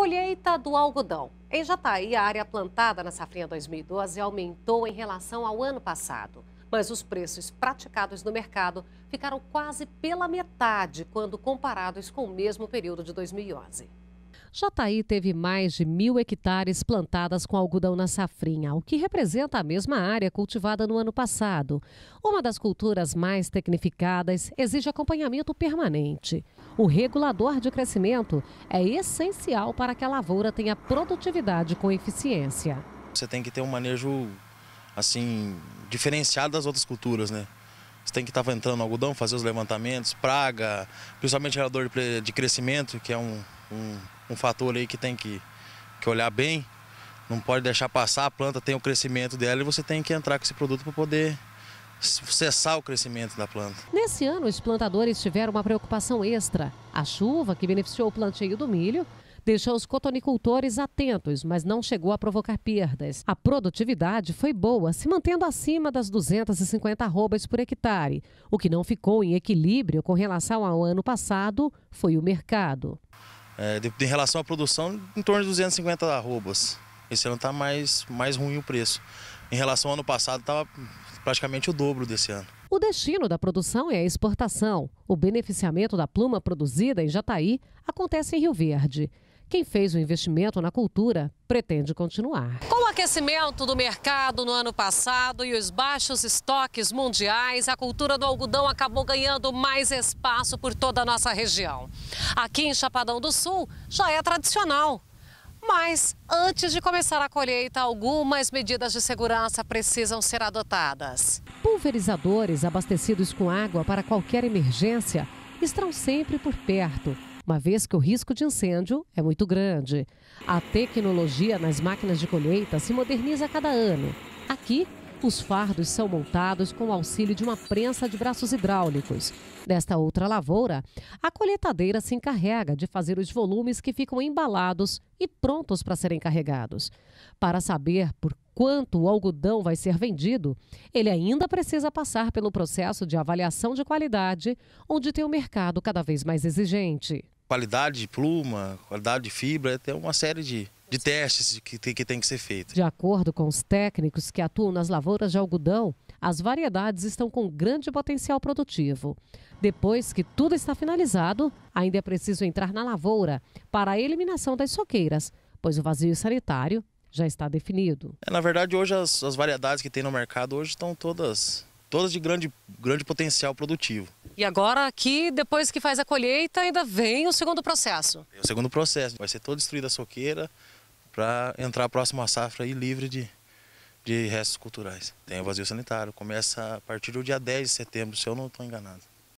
Colheita do algodão. Em Jataí, a área plantada na safrinha 2012 aumentou em relação ao ano passado, mas os preços praticados no mercado ficaram quase pela metade quando comparados com o mesmo período de 2011. Jataí tá teve mais de mil hectares plantadas com algodão na safrinha, o que representa a mesma área cultivada no ano passado. Uma das culturas mais tecnificadas exige acompanhamento permanente. O regulador de crescimento é essencial para que a lavoura tenha produtividade com eficiência. Você tem que ter um manejo assim diferenciado das outras culturas, né? Você tem que estar tá entrando no algodão, fazer os levantamentos, praga, principalmente gerador de crescimento, que é um, um um fator aí que tem que, que olhar bem. Não pode deixar passar, a planta tem o crescimento dela e você tem que entrar com esse produto para poder cessar o crescimento da planta. Nesse ano, os plantadores tiveram uma preocupação extra. A chuva, que beneficiou o plantio do milho, deixou os cotonicultores atentos, mas não chegou a provocar perdas. A produtividade foi boa, se mantendo acima das 250 arrobas por hectare. O que não ficou em equilíbrio com relação ao ano passado foi o mercado. É, de, em relação à produção, em torno de 250 arrobas. Esse ano está mais, mais ruim o preço. Em relação ao ano passado, estava praticamente o dobro desse ano. O destino da produção é a exportação. O beneficiamento da pluma produzida em Jataí acontece em Rio Verde. Quem fez o investimento na cultura pretende continuar aquecimento do mercado no ano passado e os baixos estoques mundiais, a cultura do algodão acabou ganhando mais espaço por toda a nossa região. Aqui em Chapadão do Sul já é tradicional. Mas antes de começar a colheita, algumas medidas de segurança precisam ser adotadas. Pulverizadores abastecidos com água para qualquer emergência estarão sempre por perto uma vez que o risco de incêndio é muito grande. A tecnologia nas máquinas de colheita se moderniza a cada ano. Aqui, os fardos são montados com o auxílio de uma prensa de braços hidráulicos. Nesta outra lavoura, a colheitadeira se encarrega de fazer os volumes que ficam embalados e prontos para serem carregados. Para saber por quanto o algodão vai ser vendido, ele ainda precisa passar pelo processo de avaliação de qualidade, onde tem o um mercado cada vez mais exigente qualidade de pluma, qualidade de fibra, tem uma série de, de testes que, que tem que ser feito. De acordo com os técnicos que atuam nas lavouras de algodão, as variedades estão com grande potencial produtivo. Depois que tudo está finalizado, ainda é preciso entrar na lavoura para a eliminação das soqueiras, pois o vazio sanitário já está definido. É, na verdade, hoje as, as variedades que tem no mercado hoje estão todas, todas de grande, grande potencial produtivo. E agora aqui, depois que faz a colheita, ainda vem o segundo processo. o segundo processo. Vai ser toda destruída a soqueira para entrar a próxima safra aí livre de, de restos culturais. Tem o vazio sanitário. Começa a partir do dia 10 de setembro, se eu não estou enganado.